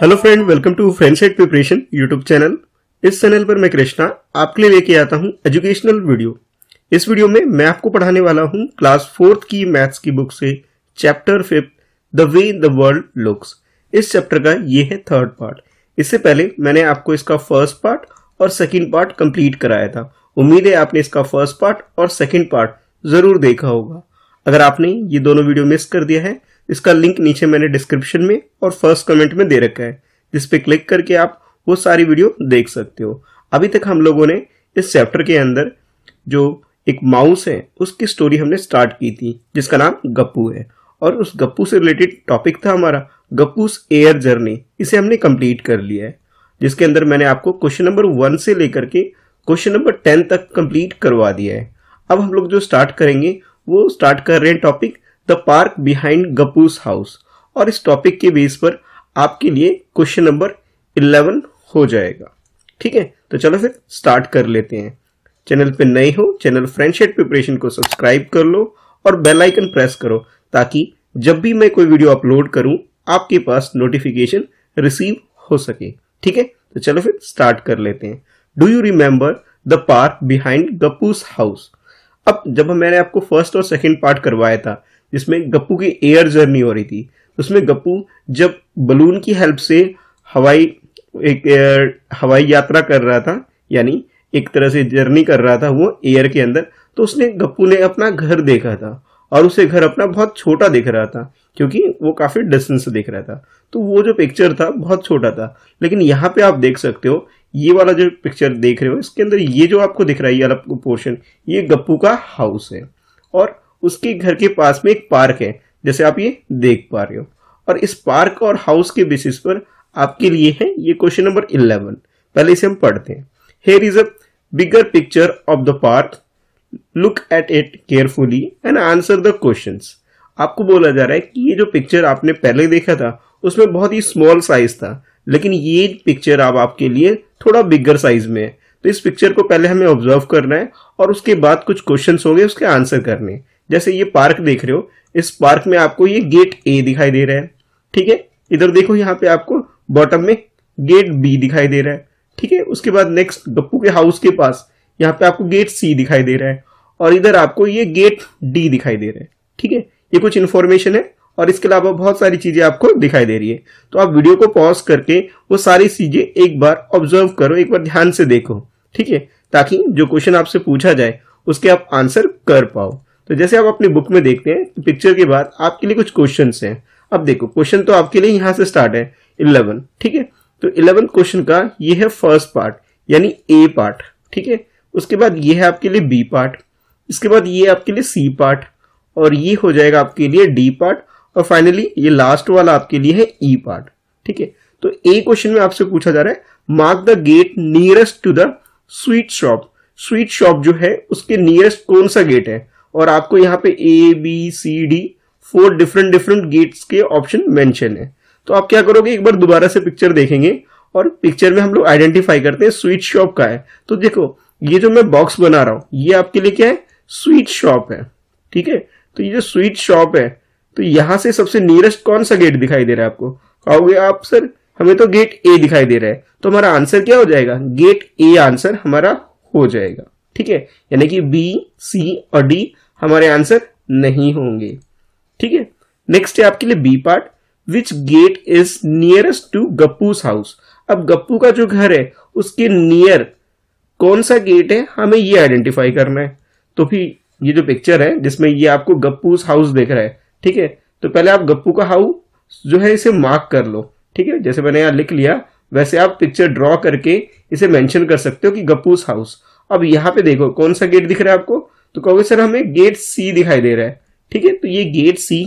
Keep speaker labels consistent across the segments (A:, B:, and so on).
A: Hello friend welcome to friend set preparation YouTube channel इस channel पर मैं कृष्णा आपके लिए लेके आता हूं एजुकेशनल वीडियो इस वीडियो में मैं आपको पढ़ाने वाला हूं क्लास फोर्थ की मैथ्स की बुक से chapter fifth the way the world looks इस चैप्टर का ये है थर्ड पार्ट इससे पहले मैंने आपको इसका फर्स्ट पार्ट और सेकेंड पार्ट कम्प्लीट कराया था उम्मीद है आपने इसका फर्स्ट पार्ट और सेकेंड पार्ट जरूर देखा होगा अगर आपने ये दोनों वीडियो मिस कर दिया है इसका लिंक नीचे मैंने डिस्क्रिप्शन में और फर्स्ट कमेंट में दे रखा है जिस पे क्लिक करके आप वो सारी वीडियो देख सकते हो अभी तक हम लोगों ने इस चैप्टर के अंदर जो एक माउस है उसकी स्टोरी हमने स्टार्ट की थी जिसका नाम गप्पू है और उस गप्पू से रिलेटेड टॉपिक था हमारा गप्पूस एयर जर्नी इसे हमने कंप्लीट कर लिया है जिसके अंदर मैंने आपको क्वेश्चन नंबर वन से लेकर के क्वेश्चन नंबर टेन तक कंप्लीट करवा दिया है अब हम लोग जो स्टार्ट करेंगे वो स्टार्ट कर रहे हैं topic the park behind Gappu's house और इस टॉपिक के बेस पर आपके लिए क्वेश्चन नंबर इलेवन हो जाएगा ठीक है तो चलो फिर स्टार्ट कर लेते हैं चैनल पे नए हो चैनल फ्रेंडशेड प्रिपरेशन को सब्सक्राइब कर लो और बेल आइकन प्रेस करो ताकि जब भी मैं कोई वीडियो अपलोड करूं आपके पास नोटिफिकेशन रिसीव हो सके ठीक है तो चलो फिर स्टार्ट कर लेते हैं do you remember the park behind Gappu's house अब जब मैंने आपको फर्स्ट और सेकेंड पार्ट करवाया था जिसमें गप्पू की एयर जर्नी हो रही थी उसमें गप्पू जब बलून की हेल्प से हवाई एक हवाई यात्रा कर रहा था यानी एक तरह से जर्नी कर रहा था वो एयर के अंदर तो उसने गप्पू ने अपना घर देखा था और उसे घर अपना बहुत छोटा दिख रहा था क्योंकि वो काफ़ी डिस्टेंस से दिख रहा था तो वो जो पिक्चर था बहुत छोटा था लेकिन यहाँ पे आप देख सकते हो ये वाला जो पिक्चर देख रहे हो इसके अंदर ये जो आपको दिख रहा है ये वाला पोर्शन ये गप्पू का हाउस है और उसके घर के पास में एक पार्क है जैसे आप ये देख पा रहे हो और इस पार्क और हाउस के बेसिस पर आपके लिए है ये क्वेश्चन नंबर इलेवन पहले इसे हम पढ़ते हैं here is a bigger picture of the park look at it carefully and answer the question आपको बोला जा रहा है कि ये जो पिक्चर आपने पहले देखा था उसमें बहुत ही स्मॉल साइज था लेकिन ये पिक्चर आप आपके लिए थोड़ा बिगर साइज में है तो इस पिक्चर को पहले हमें ऑब्जर्व करना है और उसके बाद कुछ क्वेश्चंस होंगे उसके आंसर करने हैं जैसे ये पार्क देख रहे हो इस पार्क में आपको ये गेट ए दिखाई दे रहा है ठीक है इधर देखो यहाँ पे आपको बॉटम में गेट बी दिखाई दे रहा है ठीक है उसके बाद नेक्स्ट गप्पू के हाउस के पास यहाँ पे आपको गेट सी दिखाई दे रहा है और इधर आपको ये गेट डी दिखाई दे रहा है ठीक है ये कुछ इन्फॉर्मेशन है और इसके अलावा बहुत सारी चीजें आपको दिखाई दे रही है तो आप वीडियो को पॉज करके वो सारी चीजें एक बार ऑब्जर्व करो एक बार ध्यान से देखो ठीक है ताकि जो क्वेश्चन आपसे पूछा जाए उसके आप आंसर कर पाओ तो जैसे आप अपनी बुक में देखते हैं तो पिक्चर के बाद आपके लिए कुछ क्वेश्चन है अब देखो क्वेश्चन तो आपके लिए यहां से स्टार्ट है इलेवन ठीक है तो इलेवन क्वेश्चन का ये है फर्स्ट पार्ट यानी ए पार्ट ठीक है उसके बाद ये है आपके लिए बी पार्ट इसके बाद ये आपके लिए सी पार्ट और ये हो जाएगा आपके लिए डी पार्ट और फाइनली ये लास्ट वाला आपके लिए है ई e पार्ट ठीक है तो ए क्वेश्चन में आपसे पूछा जा रहा है mark the gate nearest to the sweet shop sweet shop जो है उसके नियरेस्ट कौन सा गेट है और आपको यहाँ पे A B C D four different different gates के ऑप्शन मेंशन है तो आप क्या करोगे एक बार दोबारा से पिक्चर देखेंगे और पिक्चर में हम लोग आइडेंटिफाई करते हैं स्वीट शॉप का है तो देखो ये जो मैं बॉक्स बना रहा हूँ ये आपके लिए क्या है स्वीट शॉप है ठीक है तो ये जो स्वीट शॉप है तो यहाँ से सबसे नियरेस्ट कौन सा गेट दिखाई दे रहा है आपको कहोगे आप सर हमें तो गेट ए दिखाई दे रहा है तो हमारा आंसर क्या हो जाएगा गेट ए आंसर हमारा हो जाएगा ठीक है यानी कि बी सी और डी हमारे आंसर नहीं होंगे ठीक है नेक्स्ट है आपके लिए B part which gate is nearest to Gappu's house अब गप्पू का जो घर है उसके नियर कौन सा गेट है हमें ये आइडेंटिफाई करना है तो फिर ये जो पिक्चर है जिसमें ये आपको गप्पूस हाउस देख रहा है ठीक है तो पहले आप गप्पू का हाउस जो है इसे मार्क कर लो ठीक है जैसे मैंने यहां लिख लिया वैसे आप पिक्चर ड्रॉ करके इसे मेंशन कर सकते हो कि गप्पूस हाउस अब यहां पे देखो कौन सा गेट दिख रहा है आपको तो कहोगे सर हमें गेट सी दिखाई दे रहा है ठीक है तो ये गेट सी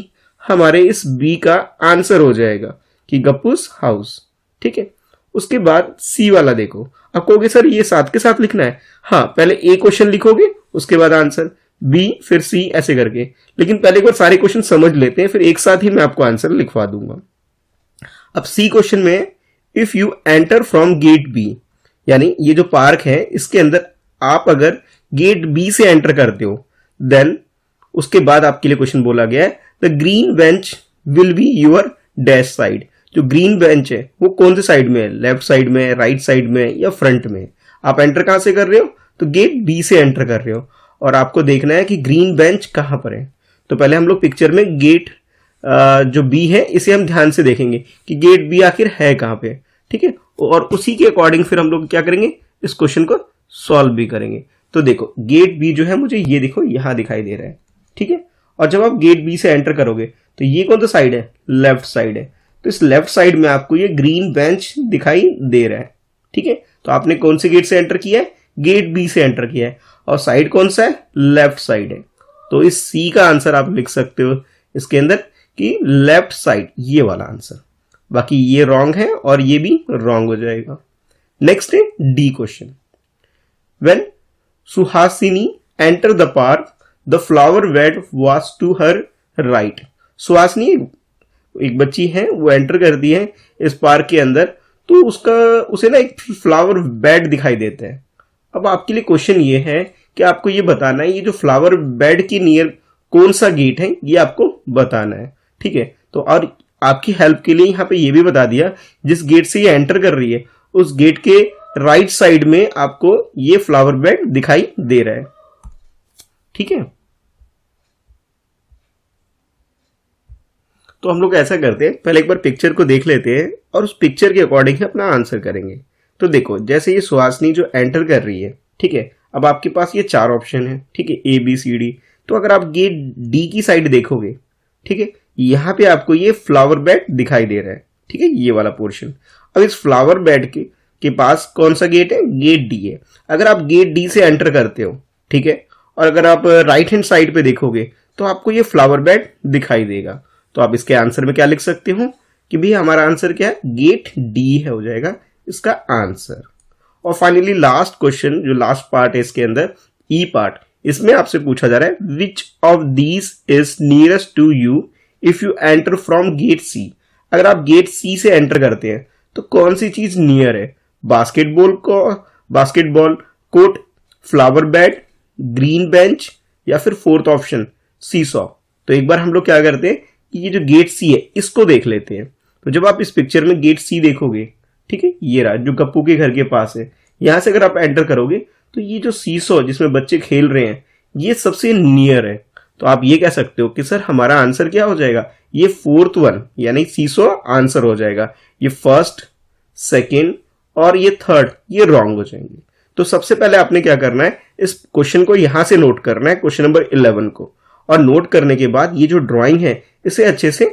A: हमारे इस बी का आंसर हो जाएगा कि गप्पूस हाउस ठीक है उसके बाद सी वाला देखो अब कहोगे सर ये साथ के साथ लिखना है हाँ पहले ए क्वेश्चन लिखोगे उसके बाद आंसर बी फिर सी ऐसे करके लेकिन पहले एक बार सारे क्वेश्चन समझ लेते हैं फिर एक साथ ही मैं आपको आंसर लिखवा दूंगा अब सी क्वेश्चन में if you enter from gate B यानी ये जो पार्क है इसके अंदर आप अगर गेट बी से एंटर करते हो देन उसके बाद आपके लिए क्वेश्चन बोला गया है the green bench will be your dash side जो ग्रीन बेंच है वो कौन से साइड में है लेफ्ट साइड में राइट साइड में या फ्रंट में आप एंटर कहां से कर रहे हो तो गेट बी से एंटर कर रहे हो और आपको देखना है कि ग्रीन बेंच कहां पर है तो पहले हम लोग पिक्चर में गेट जो बी है इसे हम ध्यान से देखेंगे कि गेट बी आखिर है कहां पे ठीक है और उसी के अकॉर्डिंग फिर हम लोग क्या करेंगे इस क्वेश्चन को सॉल्व भी करेंगे तो देखो गेट बी जो है मुझे ये देखो यहां दिखाई दे रहा है ठीक है और जब आप गेट बी से एंटर करोगे तो ये कौन सा साइड है लेफ्ट साइड है तो इस लेफ्ट साइड में आपको ये ग्रीन बेंच दिखाई दे रहा है ठीक है तो आपने कौन से गेट से एंटर किया है गेट बी से एंटर किया है और साइड कौन सा है लेफ्ट साइड है तो इस सी का आंसर आप लिख सकते हो इसके अंदर कि लेफ्ट साइड ये वाला आंसर बाकी ये रॉन्ग है और ये भी रॉन्ग हो जाएगा नेक्स्ट है D question when Suhasini entered the park. The flower bed was to her right. Suhasini एक बच्ची है वो एंटर करती है इस पार्क के अंदर तो उसका उसे ना एक फ्लावर बेड दिखाई देता है अब आपके लिए क्वेश्चन ये है कि आपको ये बताना है ये जो फ्लावर बेड के नियर कौन सा गेट है ये आपको बताना है ठीक है तो और आपकी हेल्प के लिए यहाँ पे ये भी बता दिया जिस गेट से ये एंटर कर रही है उस गेट के राइट साइड में आपको ये फ्लावर बेड दिखाई दे रहा है ठीक है तो हम लोग ऐसा करते हैं पहले एक बार पिक्चर को देख लेते हैं और उस पिक्चर के अकॉर्डिंग अपना आंसर करेंगे तो देखो जैसे ये सुहासनी जो एंटर कर रही है ठीक है अब आपके पास ये चार ऑप्शन है ठीक है ए बी सी डी तो अगर आप ये डी की साइड देखोगे ठीक है यहां पे आपको ये फ्लावर बेड दिखाई दे रहा है ठीक है ये वाला पोर्शन अब इस फ्लावर बेड के के पास कौन सा गेट है गेट डी है अगर आप गेट डी से एंटर करते हो ठीक है और अगर आप राइट हैंड साइड पे देखोगे तो आपको ये फ्लावर बेड दिखाई देगा तो आप इसके आंसर में क्या लिख सकते हो कि भैया हमारा आंसर क्या है गेट डी है हो जाएगा इसका आंसर और फाइनली लास्ट क्वेश्चन जो लास्ट पार्ट है इसके अंदर ई e पार्ट इसमें आपसे पूछा जा रहा है which of these is nearest to you if you enter from gate C अगर आप गेट सी से एंटर करते हैं तो कौन सी चीज नियर है बास्केटबॉल को basketball court flower bed green bench या फिर फोर्थ ऑप्शन सी सॉ तो एक बार हम लोग क्या करते हैं कि ये जो गेट सी है इसको देख लेते हैं तो जब आप इस पिक्चर में गेट सी देखोगे ठीक है ये रहा जो गप्पू के घर के पास है यहां से अगर आप एंटर करोगे तो ये जो सी सॉ जिसमें बच्चे खेल रहे हैं ये सबसे नियर है तो आप ये कह सकते हो कि सर हमारा आंसर क्या हो जाएगा ये फोर्थ वन यानी सी सॉ आंसर हो जाएगा ये फर्स्ट सेकेंड और ये थर्ड ये रॉन्ग हो जाएंगे तो सबसे पहले आपने क्या करना है इस क्वेश्चन को यहां से नोट करना है क्वेश्चन नंबर इलेवन को और नोट करने के बाद ये जो ड्रॉइंग है इसे अच्छे से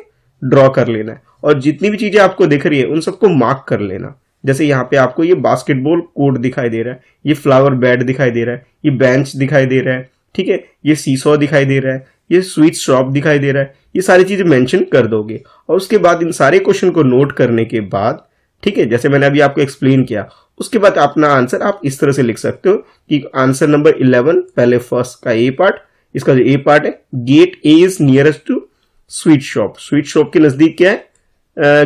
A: ड्रॉ कर लेना है और जितनी भी चीजें आपको दिख रही है उन सबको मार्क कर लेना जैसे यहाँ पे आपको ये बास्केटबॉल कोर्ट दिखाई दे रहा है ये फ्लावर बेड दिखाई दे रहा है ये बेंच दिखाई दे रहा है ठीक है ये सीसो दिखाई दे रहा है ये स्वीट शॉप दिखाई दे रहा है ये सारी चीजें मेंशन कर दोगे और उसके बाद इन सारे क्वेश्चन को नोट करने के बाद ठीक है जैसे मैंने अभी आपको एक्सप्लेन किया उसके बाद अपना आंसर आप इस तरह से लिख सकते हो कि आंसर नंबर इलेवन पहले फर्स्ट का ए पार्ट इसका जो ए पार्ट है gate A is nearest to sweet shop sweet shop के नजदीक क्या है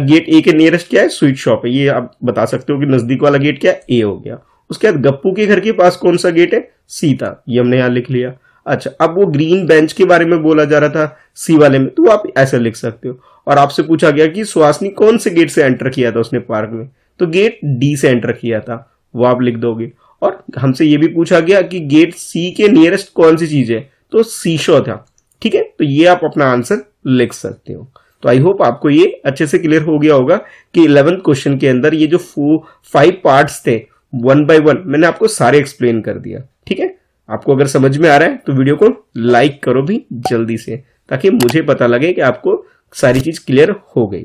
A: गेट ए के नियरेस्ट क्या है स्वीट शॉप है ये आप बता सकते हो कि नजदीक वाला गेट क्या है ए हो गया उसके बाद गप्पू के घर के पास कौन सा गेट है सीता ये हमने यहाँ लिख लिया अच्छा अब वो ग्रीन बेंच के बारे में बोला जा रहा था सी वाले में तो आप ऐसा लिख सकते हो और आपसे पूछा गया कि सुहासनी कौन से गेट से एंटर किया था उसने पार्क में तो गेट डी से एंटर किया था वो आप लिख दोगे और हमसे ये भी पूछा गया कि गेट सी के नियरेस्ट कौन सी चीज है तो सीशो था ठीक है तो ये आप अपना आंसर लिख सकते हो तो आई होप आपको ये अच्छे से क्लियर हो गया होगा कि इलेवेंथ क्वेश्चन के अंदर ये जो फाइव पार्ट थे वन बाय वन मैंने आपको सारे एक्सप्लेन कर दिया ठीक है आपको अगर समझ में आ रहा है तो वीडियो को लाइक करो भी जल्दी से ताकि मुझे पता लगे कि आपको सारी चीज क्लियर हो गई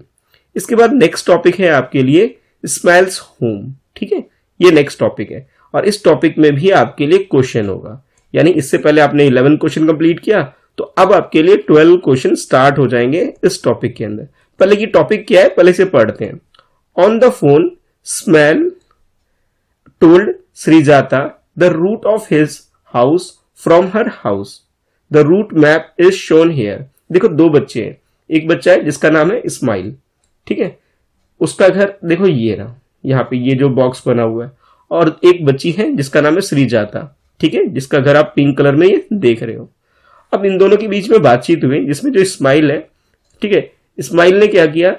A: इसके बाद नेक्स्ट टॉपिक है आपके लिए स्माइल्स होम ठीक है ये नेक्स्ट टॉपिक है और इस टॉपिक में भी आपके लिए क्वेश्चन होगा यानी इससे पहले आपने इलेवन क्वेश्चन कंप्लीट किया तो अब आपके लिए ट्वेल्व क्वेश्चन स्टार्ट हो जाएंगे इस टॉपिक के अंदर पहले की टॉपिक क्या है पहले से पढ़ते हैं on the phone Smile told Shrijata the route of his house from her house the route map is shown here देखो दो बच्चे हैं एक बच्चा है जिसका नाम है इस्माइल ठीक है उसका घर देखो ये ना यहाँ पे ये जो बॉक्स बना हुआ है और एक बच्ची है जिसका नाम है श्रीजाता ठीक है जिसका घर आप पिंक कलर में ये देख रहे हो अब इन दोनों के बीच में बातचीत हुई जिसमें जो इस्माइल है ठीक है इस्माइल ने क्या किया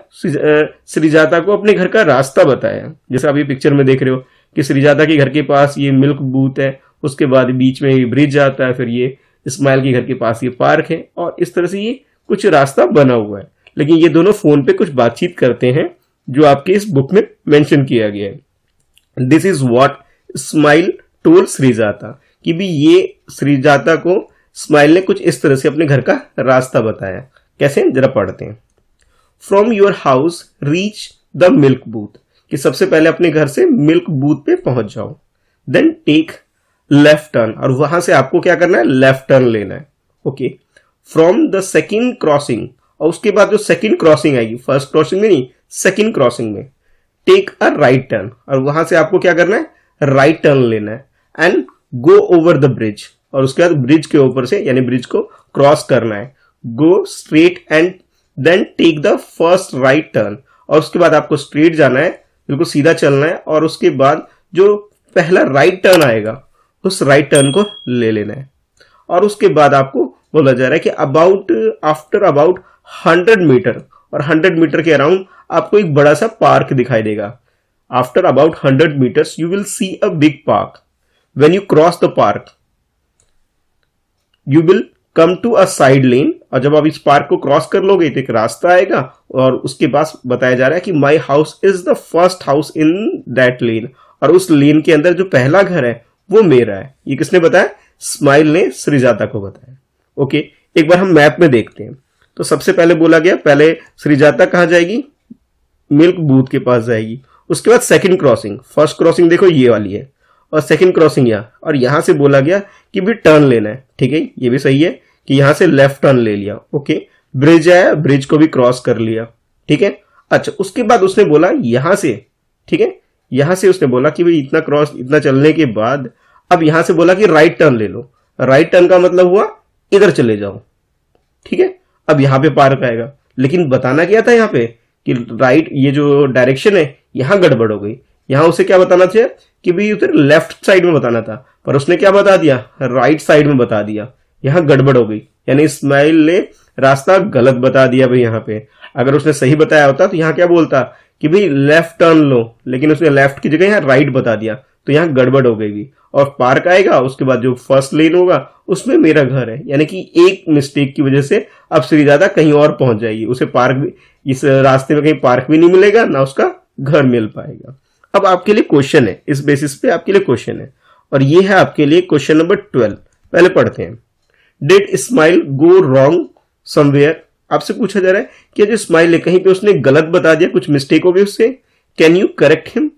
A: श्रीजाता को अपने घर का रास्ता बताया जैसे आप ये पिक्चर में देख रहे हो कि श्रीजाता के घर के पास ये मिल्क बूथ है उसके बाद बीच में ये ब्रिज आता है फिर ये इस्माइल के घर के पास ये पार्क है और इस तरह से ये कुछ रास्ता बना हुआ है लेकिन ये दोनों फोन पे कुछ बातचीत करते हैं जो आपके इस बुक में मेंशन किया गया है this is what Smile told Shrijata कि भी ये श्रीजाता को स्माइल ने कुछ इस तरह से अपने घर का रास्ता बताया कैसे जरा पढ़ते हैं from your house reach the milk booth कि सबसे पहले अपने घर से मिल्क बूथ पे पहुंच जाओ देन टेक लेफ्ट टर्न और वहां से आपको क्या करना है लेफ्ट टर्न लेना है okay okay. From the second crossing और उसके बाद जो सेकेंड क्रॉसिंग आएगी फर्स्ट क्रॉसिंग में नहीं सेकेंड क्रॉसिंग में टेक अ राइट टर्न और वहां से आपको क्या करना है राइट टर्न लेना है and go over the bridge और उसके बाद ब्रिज के ऊपर से यानी ब्रिज को क्रॉस करना है go straight and then take the first right turn और उसके बाद आपको स्ट्रेट जाना है बिल्कुल सीधा चलना है और उसके बाद जो पहला राइट टर्न आएगा उस राइट टर्न को ले लेना है और उसके बाद आपको बोला जा रहा है कि about after about hundred metre और हंड्रेड मीटर के अराउंड आपको एक बड़ा सा पार्क दिखाई देगा after about hundred metres you will see a big park when you cross the park you will come to a side lane और जब आप इस पार्क को क्रॉस कर लोगे तो एक रास्ता आएगा और उसके पास बताया जा रहा है कि my house is the first house in that lane और उस लेन के अंदर जो पहला घर है वो मेरा है ये किसने बताया स्माइल ने श्रीजाता को बताया ओके एक बार हम मैप में देखते हैं तो सबसे पहले बोला गया पहले श्रीजाता कहां जाएगी मिल्क बूथ के पास जाएगी उसके बाद सेकंड क्रॉसिंग फर्स्ट क्रॉसिंग देखो ये वाली है और सेकंड क्रॉसिंग यहाँ और यहां से बोला गया कि भी टर्न लेना है ठीक है ये भी सही है कि यहां से लेफ्ट टर्न ले लिया ओके ब्रिज आया ब्रिज को भी क्रॉस कर लिया ठीक है अच्छा उसके बाद उसने बोला यहां से ठीक है यहां से उसने बोला कि भाई इतना क्रॉस इतना चलने के बाद अब यहां से बोला कि राइट टर्न ले लो राइट टर्न का मतलब हुआ इधर चले जाओ ठीक है अब यहां पे पार्क आएगा लेकिन बताना क्या था यहाँ पे कि राइट ये जो डायरेक्शन है यहां गड़बड़ हो गई यहां उसे क्या बताना चाहिए कि भाई उधर लेफ्ट साइड में बताना था पर उसने क्या बता दिया राइट साइड में बता दिया यहां गड़बड़ हो गई यानी इस्माइल ने रास्ता गलत बता दिया भाई यहाँ पे अगर उसने सही बताया होता तो यहाँ क्या बोलता कि भाई लेफ्ट टर्न लो लेकिन उसने लेफ्ट की जगह यहां राइट बता दिया तो यहाँ गड़बड़ हो गई भी और पार्क आएगा उसके बाद जो फर्स्ट लेन होगा उसमें मेरा घर है यानी कि एक मिस्टेक की वजह से अब दादा कहीं और पहुंच जाएगी उसे पार्क भी इस रास्ते में कहीं पार्क भी नहीं मिलेगा ना उसका घर मिल पाएगा अब आपके लिए क्वेश्चन है इस बेसिस पे आपके लिए क्वेश्चन है और ये है आपके लिए क्वेश्चन नंबर ट्वेल्व पहले पढ़ते हैं did Smile go wrong somewhere आपसे पूछा जा रहा है कि जो स्माइल है कहीं पे उसने गलत बता दिया कुछ मिस्टेक हो गई उससे कैन यू करेक्ट हिम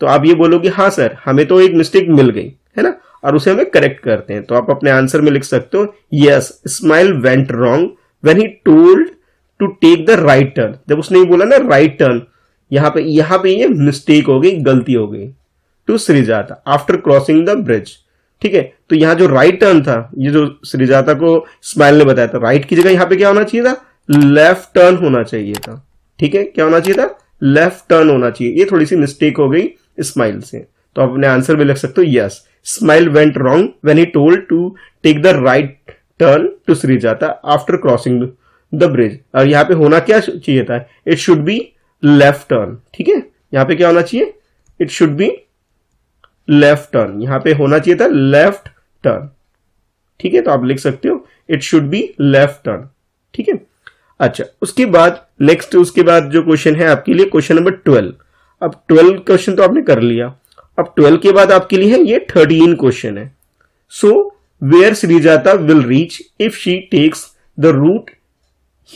A: तो आप ये बोलोगे हाँ सर हमें तो एक मिस्टेक मिल गई है ना और उसे हमें करेक्ट करते हैं तो आप अपने आंसर में लिख सकते हो yes Smile went wrong when he told to take the right turn जब उसने बोला ना राइट टर्न यहाँ पे यहाँ पे ये मिस्टेक हो गई गलती हो गई to Srijata after crossing the bridge ठीक है तो यहाँ जो राइट टर्न था ये जो श्रीजाता को स्माइल ने बताया था राइट की जगह यहाँ पे क्या होना चाहिए था लेफ्ट टर्न होना चाहिए था ठीक है क्या होना चाहिए था लेफ्ट टर्न होना चाहिए ये थोड़ी सी मिस्टेक हो गई स्माइल से तो आप अपने आंसर में लिख सकते हो yes Smile went wrong when he told to take the right turn to Srijata after crossing the bridge और यहाँ पे होना क्या चाहिए था it should be left turn ठीक है यहाँ पे क्या होना चाहिए it should be left turn यहाँ पे होना चाहिए था लेफ्ट टर्न ठीक है तो आप लिख सकते हो it should be left turn ठीक है अच्छा उसके बाद नेक्स्ट उसके बाद जो क्वेश्चन है आपके लिए क्वेश्चन नंबर ट्वेल्व अब ट्वेल्व क्वेश्चन तो आपने कर लिया अब ट्वेल्व के बाद आपके लिए है ये थर्टीन क्वेश्चन है so where Srijata will reach if she takes the route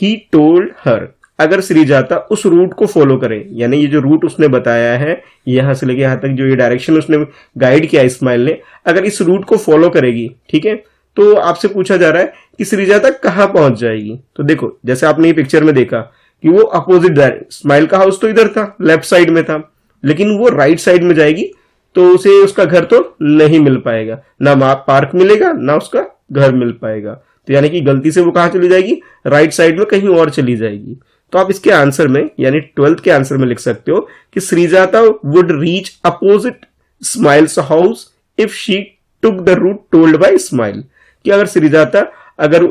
A: he told her अगर श्रीजाता उस रूट को फॉलो करे यानी ये जो रूट उसने बताया है यहां से लेके यहां तक जो ये डायरेक्शन उसने गाइड किया इस्माइल ने अगर इस रूट को फॉलो करेगी ठीक है तो आपसे पूछा जा रहा है कि श्रीजाता कहां पहुंच जाएगी तो देखो जैसे आपने ये पिक्चर में देखा कि वो अपोजिट स्माइल का हाउस तो इधर था लेफ्ट साइड में था लेकिन वो राइट साइड में जाएगी तो उसे उसका घर तो नहीं मिल पाएगा ना पार्क मिलेगा ना उसका घर मिल पाएगा तो यानी कि गलती से वो कहां चली जाएगी राइट साइड में कहीं और चली जाएगी तो आप इसके आंसर में यानी ट्वेल्थ के आंसर में लिख सकते हो कि Srijata would reach opposite Smile's house if she took the route told by Smile कि अगर श्रीजाता अगर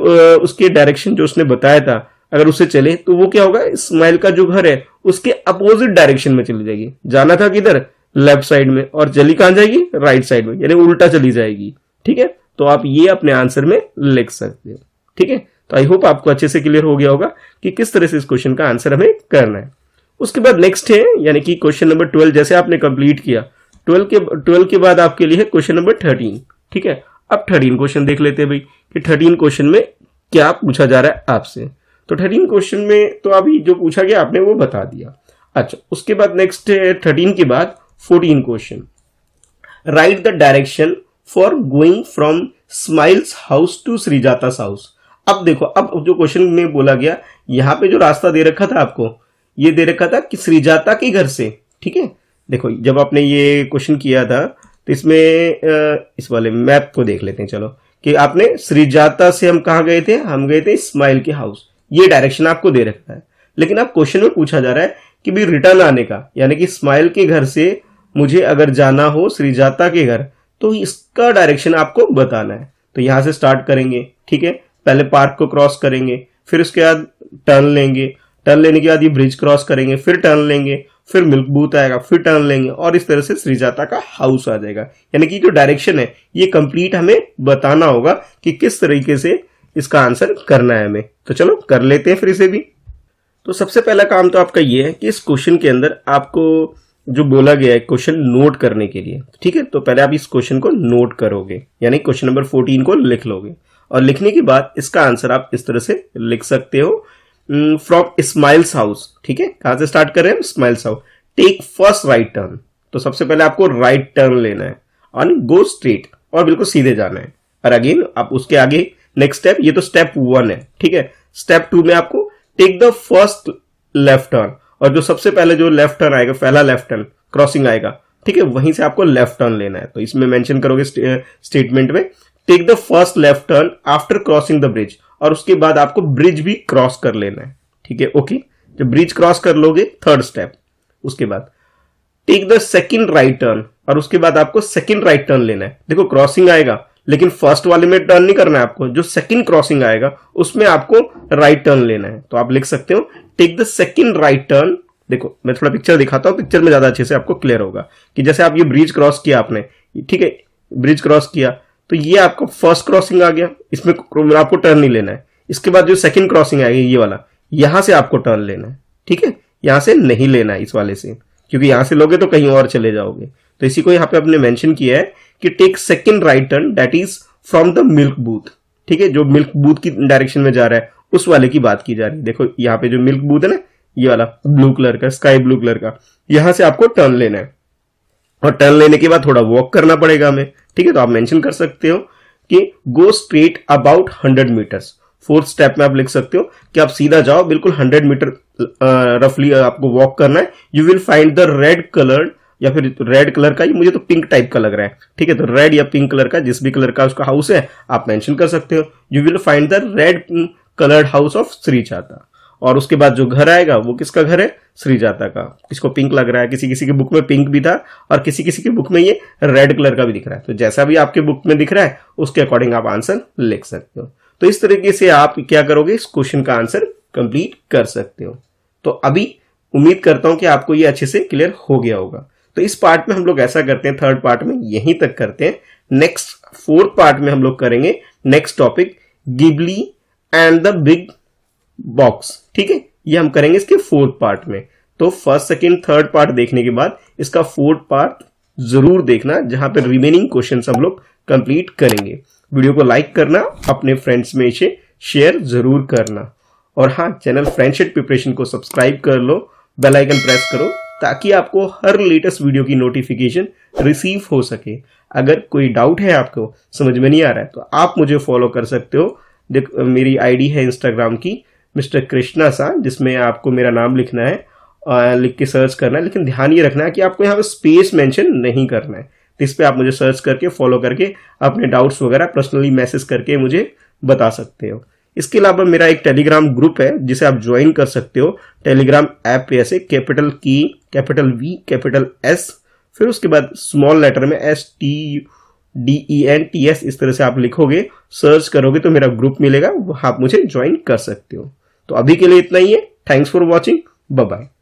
A: उसके डायरेक्शन जो उसने बताया था अगर उससे चले तो वो क्या होगा इस्माइल का जो घर है उसके अपोजिट डायरेक्शन में चली जाएगी जाना था किधर लेफ्ट साइड में और चली कहां जाएगी राइट साइड में यानी उल्टा चली जाएगी ठीक है तो आप ये अपने आंसर में लिख सकते हो ठीक है तो आई होप आपको अच्छे से क्लियर हो गया होगा कि किस तरह से इस क्वेश्चन का आंसर हमें करना है उसके बाद नेक्स्ट है यानी कि क्वेश्चन नंबर ट्वेल्व जैसे आपने कंप्लीट किया ट्वेल्व के ट्वेल्व के बाद आपके लिए क्वेश्चन नंबर थर्टीन ठीक है अब थर्टीन क्वेश्चन देख लेते हैं भाई कि थर्टीन क्वेश्चन में क्या पूछा जा रहा है आपसे तो थर्टीन क्वेश्चन में तो अभी जो पूछा गया आपने वो बता दिया अच्छा उसके बाद नेक्स्ट थर्टीन uh, के बाद fourteen question write the direction for going from Smile's house to Srijata's house अब देखो अब जो क्वेश्चन में बोला गया यहाँ पे जो रास्ता दे रखा था आपको ये दे रखा था कि श्रीजाता के घर से ठीक है देखो जब आपने ये क्वेश्चन किया था तो इसमें uh, इस वाले मैप को देख लेते हैं चलो कि आपने श्रीजाता से हम कहा गए थे हम गए थे स्माइल के हाउस ये डायरेक्शन आपको दे रखा है लेकिन अब क्वेश्चन में पूछा जा रहा है कि भी रिटर्न आने का यानी कि स्माइल के घर से मुझे अगर जाना हो श्रीजाता के घर तो इसका डायरेक्शन आपको बताना है तो यहां से स्टार्ट करेंगे ठीक है पहले पार्क को क्रॉस करेंगे फिर उसके बाद टर्न लेंगे टर्न लेने के बाद ये ब्रिज क्रॉस करेंगे फिर टर्न लेंगे फिर मिल्क बूथ आएगा फिर टर्न लेंगे और इस तरह से श्रीजाता का हाउस आ जाएगा यानी कि जो डायरेक्शन है ये कंप्लीट हमें बताना होगा कि किस तरीके से इसका आंसर करना है हमें तो चलो कर लेते हैं फिर इसे भी तो सबसे पहला काम तो आपका ये है कि इस क्वेश्चन के अंदर आपको जो बोला गया है क्वेश्चन नोट करने के लिए ठीक है तो पहले आप इस क्वेश्चन को नोट करोगे यानी क्वेश्चन नंबर फोर्टीन को लिख लोगे और लिखने के बाद इसका आंसर आप इस तरह से लिख सकते हो फ्रॉम स्माइल्स हाउस ठीक है कहां से स्टार्ट कर रहे हैं Smile's house take first right turn तो सबसे पहले आपको राइट टर्न लेना है और गो स्ट्रेट और बिल्कुल सीधे जाना है और अगेन आप उसके आगे नेक्स्ट स्टेप ये तो स्टेप वन है ठीक है स्टेप टू में आपको take the first left turn और जो सबसे पहले जो लेफ्ट टर्न आएगा पहला लेफ्ट टर्न क्रॉसिंग आएगा ठीक है वहीं से आपको लेफ्ट टर्न लेना है तो इसमें मेंशन करोगे स्टेटमेंट में take the first left turn after crossing the bridge और उसके बाद आपको ब्रिज भी क्रॉस कर लेना है ठीक है ओके जब ब्रिज क्रॉस कर लोगे थर्ड स्टेप उसके बाद take the second right turn और उसके बाद आपको सेकेंड राइट टर्न लेना है देखो क्रॉसिंग आएगा लेकिन फर्स्ट वाले में टर्न नहीं करना है आपको जो सेकंड क्रॉसिंग आएगा उसमें आपको राइट टर्न लेना है तो आप लिख सकते हो take the second right turn देखो मैं थोड़ा पिक्चर दिखाता हूं पिक्चर में ज़्यादा अच्छे से आपको क्लियर होगा कि जैसे आप ये ब्रिज क्रॉस किया आपने ठीक है ब्रिज क्रॉस किया तो ये आपको फर्स्ट क्रॉसिंग आ गया इसमें आपको टर्न नहीं लेना है इसके बाद जो सेकंड क्रॉसिंग आएगी ये वाला यहां से आपको टर्न लेना है ठीक है यहां से नहीं लेना है इस वाले से क्योंकि यहां से लोगे तो कहीं और चले जाओगे तो इसी को यहाँ पे आपने मेंशन किया है कि take second right turn that is from the milk booth ठीक है जो मिल्क बूथ की डायरेक्शन में जा रहा है उस वाले की बात की जा रही है देखो यहाँ पे जो मिल्क बूथ है ना ये वाला ब्लू कलर का स्काई ब्लू कलर का यहां से आपको टर्न लेना है और टर्न लेने के बाद थोड़ा वॉक करना पड़ेगा हमें ठीक है तो आप मेंशन कर सकते हो कि go straight about hundred metres fourth step में आप लिख सकते हो कि आप सीधा जाओ बिल्कुल हंड्रेड मीटर रफली आपको वॉक करना है you will find the red coloured या फिर रेड कलर का ये मुझे तो पिंक टाइप का लग रहा है ठीक है तो रेड या पिंक कलर का जिस भी कलर का उसका हाउस है आप मेंशन कर सकते हो you will find the red coloured house of Srijata और उसके बाद जो घर आएगा वो किसका घर है श्री जाता का किसको पिंक लग रहा है किसी किसी के बुक में पिंक भी था और किसी किसी के बुक में ये रेड कलर का भी दिख रहा है तो जैसा भी आपके बुक में दिख रहा है उसके अकॉर्डिंग आप आंसर लिख सकते हो तो इस तरीके से आप क्या करोगे इस क्वेश्चन का आंसर कंप्लीट कर सकते हो तो अभी उम्मीद करता हूं कि आपको ये अच्छे से क्लियर हो गया होगा तो इस पार्ट में हम लोग ऐसा करते हैं थर्ड पार्ट में यहीं तक करते हैं नेक्स्ट फोर्थ पार्ट में हम लोग करेंगे next topic Ghibli and the big box ठीक है ये हम करेंगे इसके फोर्थ पार्ट में तो फर्स्ट सेकेंड थर्ड पार्ट देखने के बाद इसका फोर्थ पार्ट जरूर देखना जहां पर रिमेनिंग क्वेश्चन हम लोग कंप्लीट करेंगे वीडियो को लाइक करना अपने फ्रेंड्स में इसे शेयर जरूर करना और हाँ चैनल फ्रेंडशिप प्रिपरेशन को सब्सक्राइब कर लो बेल आइकन प्रेस करो ताकि आपको हर लेटेस्ट वीडियो की नोटिफिकेशन रिसीव हो सके अगर कोई डाउट है आपको समझ में नहीं आ रहा है तो आप मुझे फॉलो कर सकते हो मेरी आईडी है इंस्टाग्राम की मिस्टर कृष्णा सा जिसमें आपको मेरा नाम लिखना है और लिख के सर्च करना है लेकिन ध्यान ये रखना है कि आपको यहाँ पर स्पेस मेंशन नहीं करना है तो इस पर आप मुझे सर्च करके फॉलो करके अपने डाउट्स वगैरह पर्सनली मैसेज करके मुझे बता सकते हो इसके अलावा मेरा एक टेलीग्राम ग्रुप है जिसे आप ज्वाइन कर सकते हो टेलीग्राम ऐप पे ऐसे कैपिटल की कैपिटल वी कैपिटल एस फिर उसके बाद स्मॉल लेटर में S T D E N T S इस तरह से आप लिखोगे सर्च करोगे तो मेरा ग्रुप मिलेगा आप मुझे ज्वाइन कर सकते हो तो अभी के लिए इतना ही है थैंक्स फॉर वॉचिंग बाय